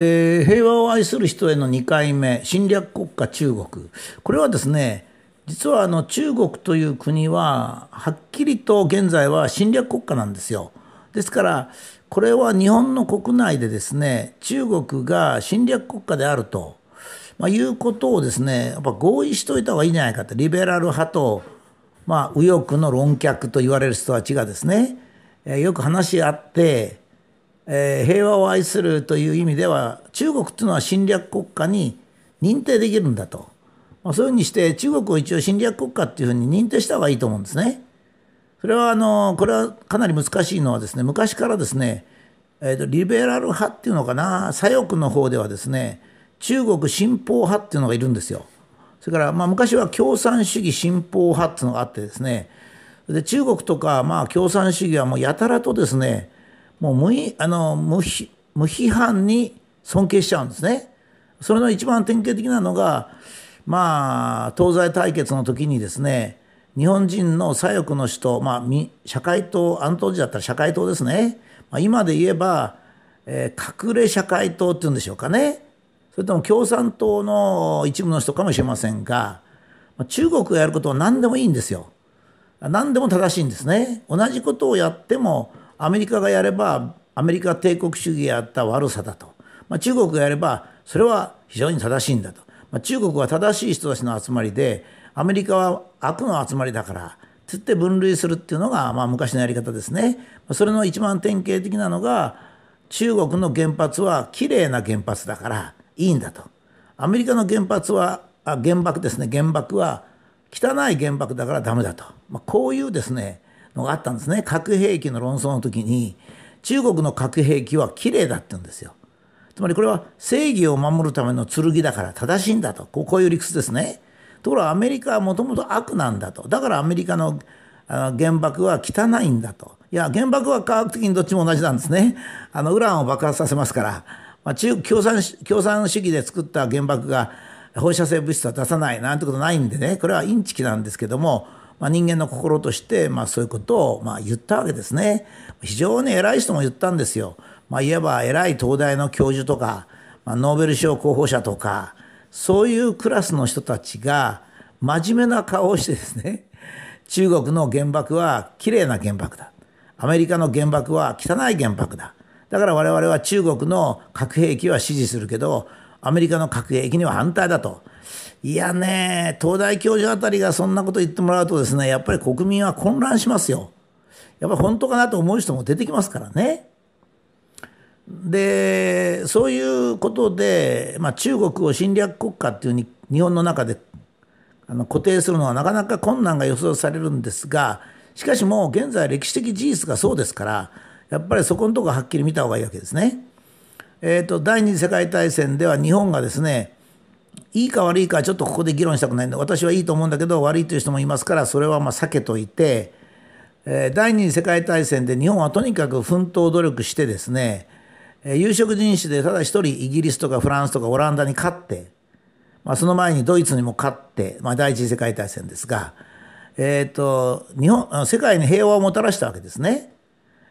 えー、平和を愛する人への2回目、侵略国家中国。これはですね、実はあの中国という国は、はっきりと現在は侵略国家なんですよ。ですから、これは日本の国内でですね、中国が侵略国家であると、まあ、いうことをですね、やっぱ合意しといた方がいいんじゃないかと。リベラル派と、まあ、右翼の論客と言われる人たちがですね、えー、よく話し合って、えー、平和を愛するという意味では中国というのは侵略国家に認定できるんだと、まあ、そういうふうにして中国を一応侵略国家っていうふうに認定した方がいいと思うんですね。それはあのこれはかなり難しいのはですね昔からですね、えーと、リベラル派っていうのかな左翼の方ではですね中国新法派っていうのがいるんですよ。それから、まあ、昔は共産主義新法派っていうのがあってですねで中国とか、まあ、共産主義はもうやたらとですねもう無あの無無批判に尊敬しちゃうんですね。それの一番典型的なのが、まあ、東西対決の時にですね、日本人の左翼の人、まあ、社会党、安東時だったら社会党ですね。まあ、今で言えば、えー、隠れ社会党っていうんでしょうかね。それとも共産党の一部の人かもしれませんが、中国がやることは何でもいいんですよ。何でも正しいんですね。同じことをやっても、アメリカがやればアメリカ帝国主義やった悪さだと、まあ、中国がやればそれは非常に正しいんだと、まあ、中国は正しい人たちの集まりでアメリカは悪の集まりだからつって分類するっていうのが、まあ、昔のやり方ですね。それの一番典型的なのが中国の原発はきれいな原発だからいいんだと。アメリカの原発はあ原爆ですね原爆は汚い原爆だからダメだと、まあ、こういうですねのがあったんですね核兵器の論争の時に中国の核兵器は綺麗だって言うんですよつまりこれは正義を守るための剣だから正しいんだとこういう理屈ですねところがアメリカはもともと悪なんだとだからアメリカの原爆は汚いんだといや原爆は科学的にどっちも同じなんですねあのウランを爆発させますから、まあ、中共産共産主義で作った原爆が放射性物質は出さないなんてことないんでねこれはインチキなんですけどもまあ、人間の心として、まあ、そういうことを、まあ、言ったわけですね。非常に偉い人も言ったんですよ。まあ、いわば偉い東大の教授とか、まあ、ノーベル賞候補者とか、そういうクラスの人たちが、真面目な顔をしてですね、中国の原爆は綺麗な原爆だ。アメリカの原爆は汚い原爆だ。だから我々は中国の核兵器は支持するけど、アメリカの核兵器には反対だと。いやね、東大教授あたりがそんなこと言ってもらうとですね、やっぱり国民は混乱しますよ。やっぱり本当かなと思う人も出てきますからね。で、そういうことで、まあ、中国を侵略国家っていうに日本の中であの固定するのはなかなか困難が予想されるんですが、しかしもう現在歴史的事実がそうですから、やっぱりそこのとこはっきり見た方がいいわけですね。えっ、ー、と、第二次世界大戦では日本がですね、いいか悪いかはちょっとここで議論したくないんで私はいいと思うんだけど悪いという人もいますからそれはまあ避けといて、えー、第二次世界大戦で日本はとにかく奮闘努力してですね、えー、有色人種でただ一人イギリスとかフランスとかオランダに勝って、まあ、その前にドイツにも勝って、まあ、第一次世界大戦ですが、えーと、と日本世界に平和をもたらしたわけですね。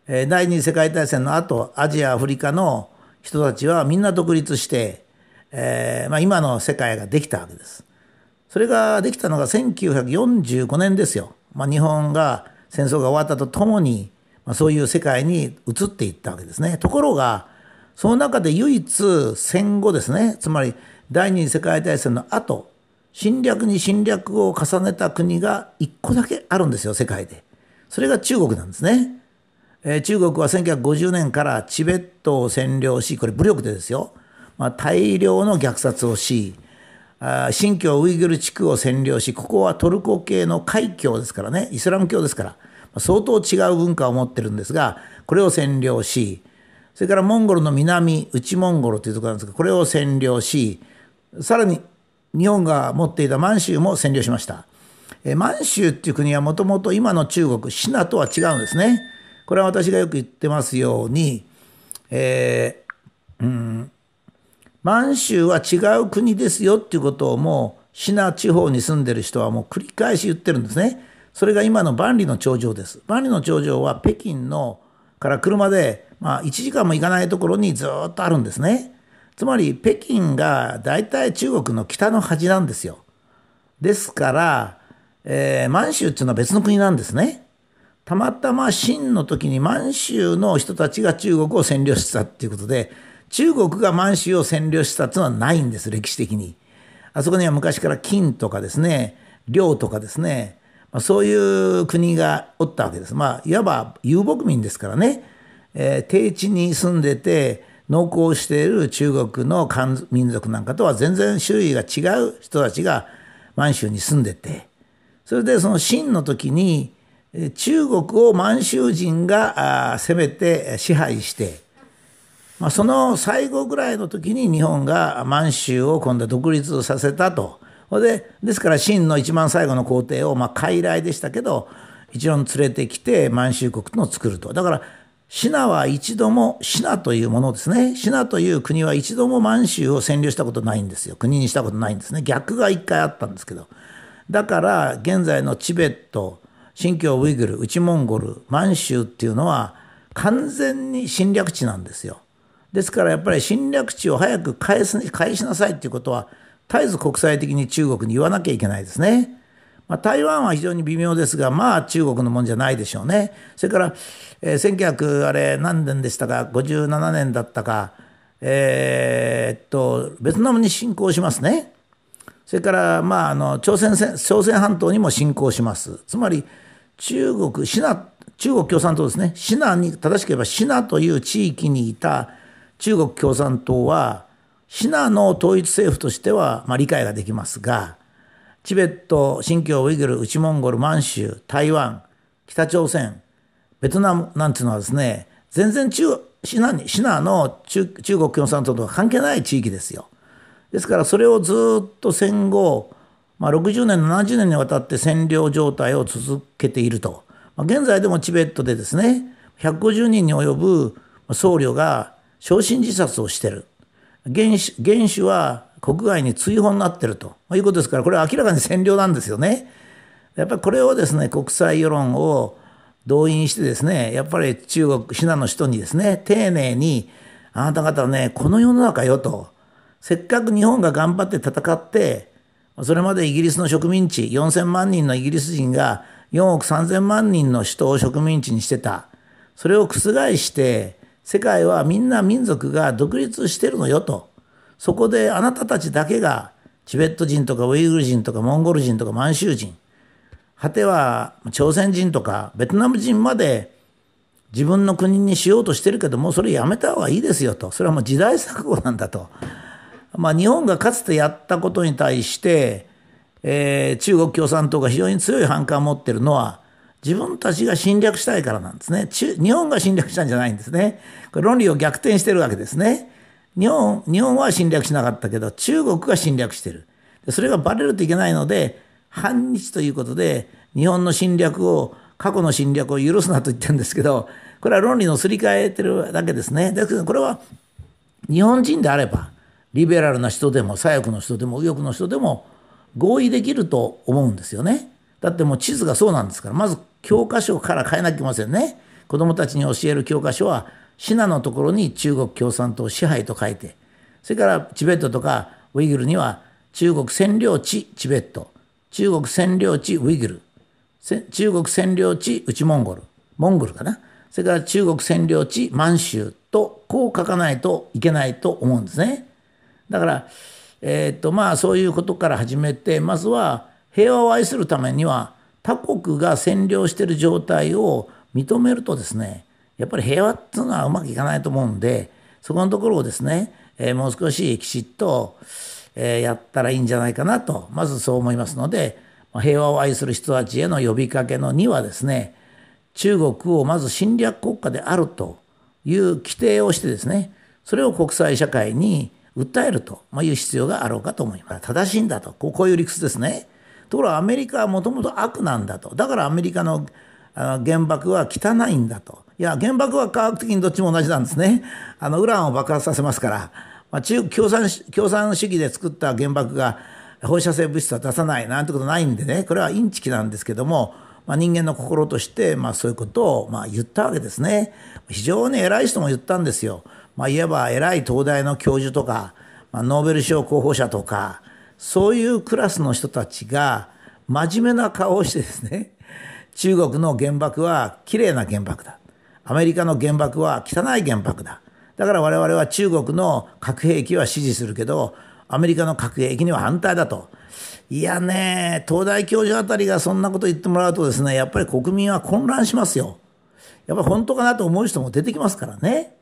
えー、第二次世界大戦の後アジアアフリカの人たちはみんな独立してえー、まあ、今の世界ができたわけです。それができたのが1945年ですよ。まあ、日本が戦争が終わったとともに、まあ、そういう世界に移っていったわけですね。ところが、その中で唯一戦後ですね、つまり第二次世界大戦の後、侵略に侵略を重ねた国が1個だけあるんですよ、世界で。それが中国なんですね。えー、中国は1950年からチベットを占領し、これ武力でですよ。まあ、大量の虐殺をし、新疆ウイグル地区を占領し、ここはトルコ系の海峡ですからね、イスラム教ですから、相当違う文化を持ってるんですが、これを占領し、それからモンゴルの南、内モンゴルというところなんですが、これを占領し、さらに日本が持っていた満州も占領しました。え満州っていう国はもともと今の中国、シナとは違うんですね。これは私がよく言ってますように、えー、うん、満州は違う国ですよっていうことをもうシナ地方に住んでる人はもう繰り返し言ってるんですね。それが今の万里の長城です。万里の長城は北京のから車で、まあ、1時間も行かないところにずっとあるんですね。つまり北京が大体中国の北の端なんですよ。ですから、えー、満州っていうのは別の国なんですね。たまたま清の時に満州の人たちが中国を占領したっていうことで、中国が満州を占領したついうのはないんです、歴史的に。あそこには昔から金とかですね、領とかですね、まあ、そういう国がおったわけです。まあ、いわば遊牧民ですからね、えー、低地に住んでて、農耕している中国の民族なんかとは全然種類が違う人たちが満州に住んでて、それでその秦の時に、中国を満州人が攻めて支配して、まあ、その最後ぐらいの時に日本が満州を今度は独立させたと。でですから清の一番最後の皇帝を、まあ、傀儡でしたけど一応連れてきて満州国を作ると。だからシナは一度も、シナというものですね。シナという国は一度も満州を占領したことないんですよ。国にしたことないんですね。逆が一回あったんですけど。だから、現在のチベット、新疆ウイグル、内モンゴル、満州っていうのは、完全に侵略地なんですよ。ですからやっぱり侵略地を早く返す返しなさいということは、絶えず国際的に中国に言わなきゃいけないですね。まあ、台湾は非常に微妙ですが、まあ中国のもんじゃないでしょうね。それから、えー、1900あれ何年でしたか、57年だったか、えー、っと、ベトナムに侵攻しますね。それから、まあ、あの朝鮮朝鮮半島にも侵攻します。つまり中国シナ中国共産党ですねシナに正しければシナという地域にいた中国共産党はシナの統一政府としては、まあ、理解ができますがチベット新疆ウイグル内モンゴル満州台湾北朝鮮ベトナムなんていうのはですね全然中シナにシナの中中国共産党とは関係ない地域ですよ。ですからそれをずっと戦後、まあ、60年70年にわたって占領状態を続けていると、まあ、現在でもチベットでですね150人に及ぶ僧侶が焼身自殺をしてる原子原子は国外に追放になってるということですからこれは明らかに占領なんですよね。やっぱりこれをですね国際世論を動員してですねやっぱり中国シナの人にですね丁寧にあなた方はねこの世の中よとせっかく日本が頑張って戦ってそれまでイギリスの植民地4000万人のイギリス人が4億3000万人の首都を植民地にしてたそれを覆して世界はみんな民族が独立してるのよと。そこであなたたちだけがチベット人とかウイグル人とかモンゴル人とか満州人、果ては朝鮮人とかベトナム人まで自分の国にしようとしてるけどもうそれやめた方がいいですよと。それはもう時代錯誤なんだと。まあ日本がかつてやったことに対して、えー、中国共産党が非常に強い反感を持ってるのは自分たちが侵略したいからなんですね。日本が侵略したんじゃないんですね。これ論理を逆転してるわけですね。日本、日本は侵略しなかったけど、中国が侵略してる。それがバレるといけないので、反日ということで、日本の侵略を、過去の侵略を許すなと言ってるんですけど、これは論理のすり替えてるだけですね。だけど、これは日本人であれば、リベラルな人でも、左翼の人でも、右翼の人でも、合意できると思うんですよね。だってもう地図がそうなんですから、まず教科書から変えなきゃいけませんね。子供たちに教える教科書は、シナのところに中国共産党支配と書いて、それからチベットとかウイグルには、中国占領地チベット、中国占領地ウイグル、中国占領地内モンゴル、モンゴルかな。それから中国占領地満州と、こう書かないといけないと思うんですね。だから、えー、っと、まあそういうことから始めて、まずは、平和を愛するためには他国が占領している状態を認めるとですねやっぱり平和っていうのはうまくいかないと思うんでそこのところをですね、えー、もう少しきちっと、えー、やったらいいんじゃないかなとまずそう思いますので平和を愛する人たちへの呼びかけの2はですね中国をまず侵略国家であるという規定をしてですねそれを国際社会に訴えるという必要があろうかと思います。正しいんだとこういう理屈ですね。ところがアメリカはもともと悪なんだとだからアメリカの原爆は汚いんだといや原爆は科学的にどっちも同じなんですね あのウランを爆発させますから、まあ、中共産共産主義で作った原爆が放射性物質は出さないなんてことないんでねこれはインチキなんですけども、まあ、人間の心として、まあ、そういうことをまあ言ったわけですね非常に偉い人も言ったんですよ、まあ、いわば偉い東大の教授とか、まあ、ノーベル賞候補者とかそういうクラスの人たちが真面目な顔をしてですね、中国の原爆は綺麗な原爆だ。アメリカの原爆は汚い原爆だ。だから我々は中国の核兵器は支持するけど、アメリカの核兵器には反対だと。いやね、東大教授あたりがそんなこと言ってもらうとですね、やっぱり国民は混乱しますよ。やっぱり本当かなと思う人も出てきますからね。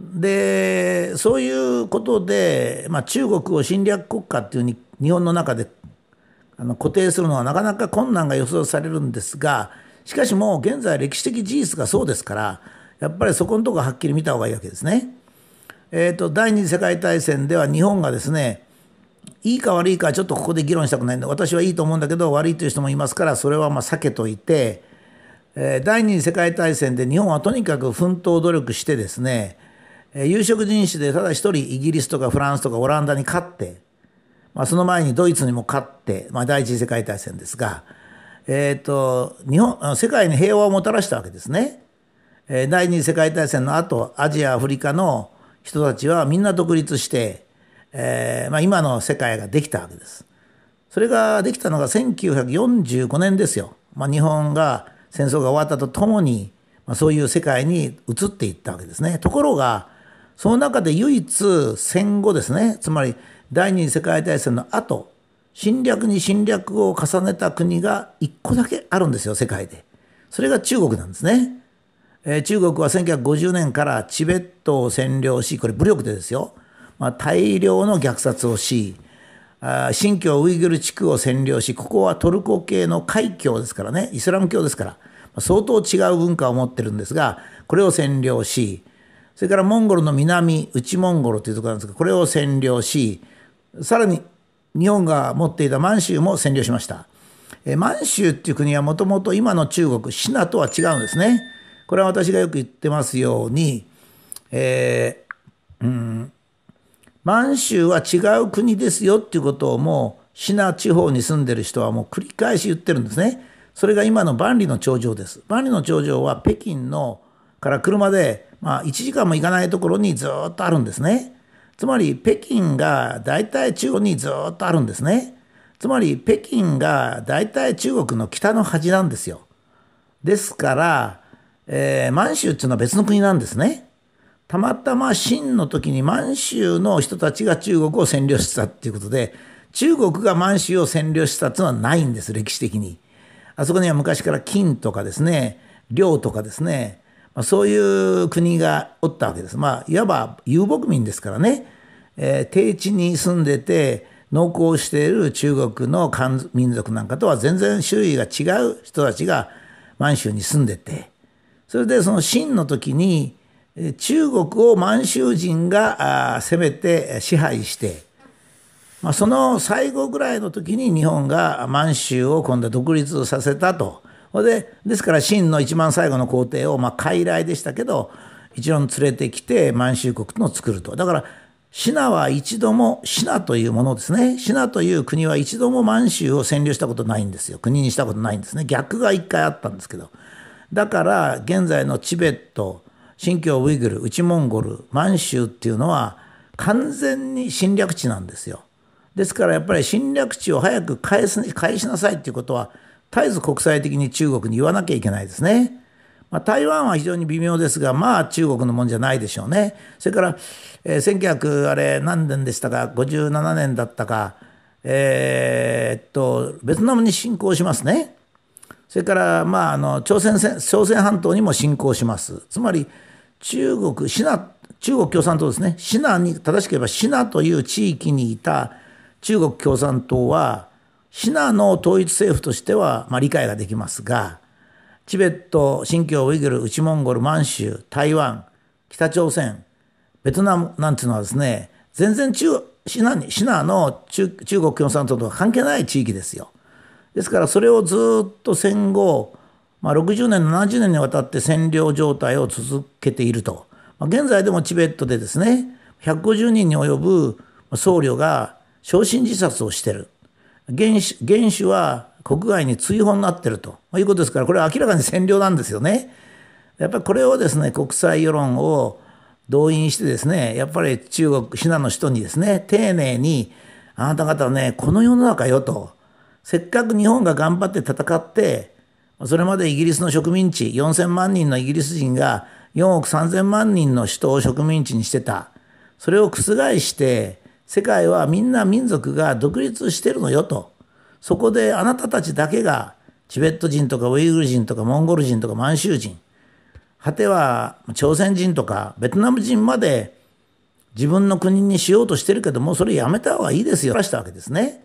でそういうことで、まあ、中国を侵略国家っていうに日本の中であの固定するのはなかなか困難が予想されるんですがしかしもう現在歴史的事実がそうですからやっぱりそこのとこはっきり見た方がいいわけですね。えーと、第二次世界大戦では日本がですねいいか悪いかはちょっとここで議論したくないんで私はいいと思うんだけど悪いという人もいますからそれはまあ避けといて、えー、第二次世界大戦で日本はとにかく奮闘努力してですねえー、有色人種でただ一人イギリスとかフランスとかオランダに勝って、まあ、その前にドイツにも勝って、まあ、第一次世界大戦ですが、えっ、ー、と日本世界に平和をもたらしたわけですね。えー、第二次世界大戦の後アジアアフリカの人たちはみんな独立して、えーまあ、今の世界ができたわけです。それができたのが1945年ですよ。まあ、日本が戦争が終わったとともに、まあ、そういう世界に移っていったわけですね。ところがその中で唯一戦後ですね、つまり第二次世界大戦の後、侵略に侵略を重ねた国が一個だけあるんですよ、世界で。それが中国なんですね。えー、中国は1950年からチベットを占領し、これ武力でですよ。まあ、大量の虐殺をし、あ新疆ウイグル地区を占領し、ここはトルコ系の海峡ですからね、イスラム教ですから、相当違う文化を持ってるんですが、これを占領し、それからモンゴルの南、内モンゴルというところなんですが、これを占領し、さらに日本が持っていた満州も占領しました。え満州っていう国はもともと今の中国、シナとは違うんですね。これは私がよく言ってますように、えー、うん、満州は違う国ですよっていうことをもう、シナ地方に住んでる人はもう繰り返し言ってるんですね。それが今の万里の長城です。万里の長城は北京のから車で、まあ、1時間も行かないところにずっとあるんですね。つまり北京が大体中央にずっとあるんですね。つまり北京が大体中国の北の端なんですよ。ですから、えー、満州っていうのは別の国なんですね。たまたま清の時に満州の人たちが中国を占領したっていうことで、中国が満州を占領したっていうのはないんです、歴史的に。あそこには昔から金とかですね、領とかですね、まあ、そういう国がおったわけです。まあ、いわば遊牧民ですからね、えー、低地に住んでて、農耕している中国の民族なんかとは全然種類が違う人たちが満州に住んでて、それでその秦の時に、中国を満州人が攻めて支配して、まあ、その最後ぐらいの時に日本が満州を今度は独立させたとほでですから秦の一番最後の皇帝を、まあ、傀儡でしたけど一論連れてきて満州国との作ると。だからシナは一度も、シナというものですね。シナという国は一度も満州を占領したことないんですよ。国にしたことないんですね。逆が一回あったんですけど。だから、現在のチベット、新疆ウイグル、内モンゴル、満州っていうのは完全に侵略地なんですよ。ですからやっぱり侵略地を早く返す返しなさいっていうことは、絶えず国際的に中国に言わなきゃいけないですね。まあ、台湾は非常に微妙ですが、まあ中国のもんじゃないでしょうね。それから、えー、1900あれ何年でしたか、57年だったか、えー、っと、ベトナムに侵攻しますね。それから、まあ、あの朝鮮朝鮮半島にも侵攻します。つまり中国シナ、中国共産党ですね、シナに、正しければシナという地域にいた中国共産党は、シナの統一政府としては、まあ、理解ができますが、チベット、新疆ウイグル、内モンゴル、満州、台湾、北朝鮮、ベトナムなんていうのはですね、全然中シナにシナの中中国共産党とは関係ない地域ですよ。ですからそれをずっと戦後、まあ、60年70年にわたって占領状態を続けていると、まあ、現在でもチベットでですね150人に及ぶ僧侶が昇進自殺をしてる原種原は国外に追放になってるということですから、これは明らかに占領なんですよね。やっぱりこれをですね、国際世論を動員してですね、やっぱり中国、シナの人にですね、丁寧に、あなた方はね、この世の中よと、せっかく日本が頑張って戦って、それまでイギリスの植民地、4000万人のイギリス人が4億3000万人の首都を植民地にしてた。それを覆して、世界はみんな民族が独立してるのよと。そこであなたたちだけがチベット人とかウイグル人とかモンゴル人とか満州人、果ては朝鮮人とかベトナム人まで自分の国にしようとしてるけども、それやめた方がいいですよ、出したわけですね。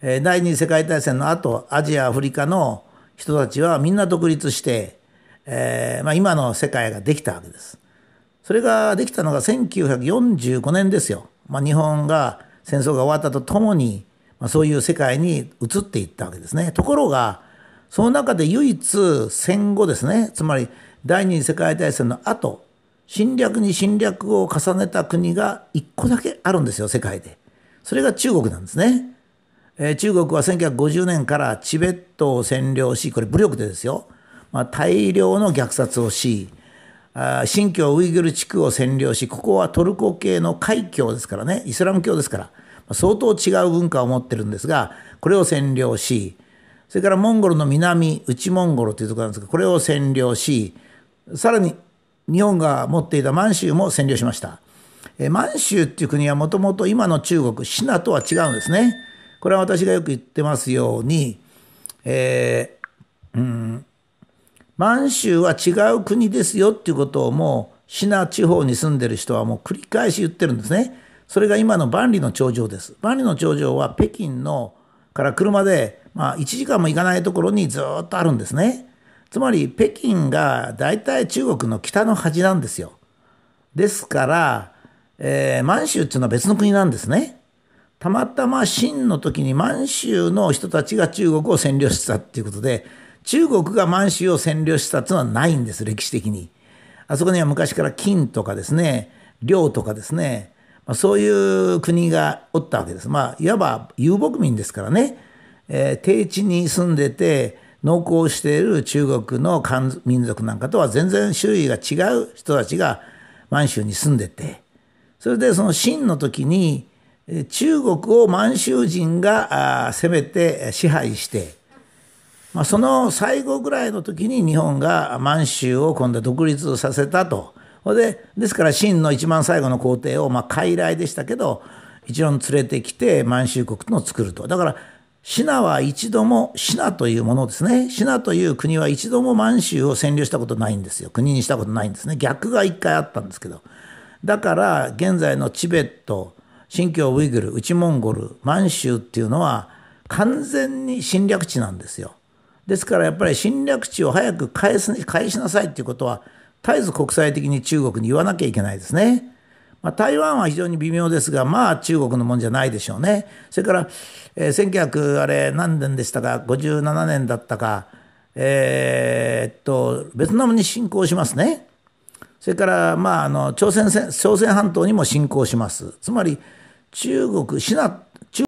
第二次世界大戦の後、アジア、アフリカの人たちはみんな独立して、えー、まあ、今の世界ができたわけです。それができたのが1945年ですよ。まあ、日本が戦争が終わったとともに、まあ、そういう世界に移っていったわけですね。ところが、その中で唯一戦後ですね、つまり第二次世界大戦の後、侵略に侵略を重ねた国が1個だけあるんですよ、世界で。それが中国なんですね。えー、中国は1950年からチベットを占領し、これ武力でですよ、まあ、大量の虐殺をし、新疆ウイグル地区を占領し、ここはトルコ系の海峡ですからね、イスラム教ですから、相当違う文化を持ってるんですが、これを占領し、それからモンゴルの南、内モンゴルというところなんですが、これを占領し、さらに日本が持っていた満州も占領しました。え満州っていう国はもともと今の中国、シナとは違うんですね。これは私がよく言ってますように、えー、うん、満州は違う国ですよっていうことをもうシナ地方に住んでる人はもう繰り返し言ってるんですね。それが今の万里の長城です。万里の長城は北京のから車で、まあ、1時間も行かないところにずっとあるんですね。つまり北京が大体中国の北の端なんですよ。ですから、えー、満州っていうのは別の国なんですね。たまたま清の時に満州の人たちが中国を占領したっていうことで、中国が満州を占領したっていうのはないんです、歴史的に。あそこには昔から金とかですね、領とかですね、まあ、そういう国がおったわけです。まあ、いわば遊牧民ですからね、えー、低地に住んでて、農耕している中国の民族なんかとは全然種類が違う人たちが満州に住んでて、それでその清の時に、中国を満州人が攻めて支配して、まあ、その最後ぐらいの時に日本が満州を今度は独立させたと。でですから清の一番最後の皇帝を、まあ、傀儡でしたけど一応連れてきて満州国との作ると。だからシナは一度も、シナというものですね。シナという国は一度も満州を占領したことないんですよ。国にしたことないんですね。逆が一回あったんですけど。だから、現在のチベット、新疆ウイグル、内モンゴル、満州っていうのは、完全に侵略地なんですよ。ですからやっぱり侵略地を早く返す返しなさいということは、絶えず国際的に中国に言わなきゃいけないですね。まあ、台湾は非常に微妙ですが、まあ中国のもんじゃないでしょうね。それから、えー、1900あれ何年でしたか、57年だったか、えー、っと、ベトナムに侵攻しますね。それから、まあ、あの朝鮮朝鮮半島にも侵攻します。つまり中国、シナ中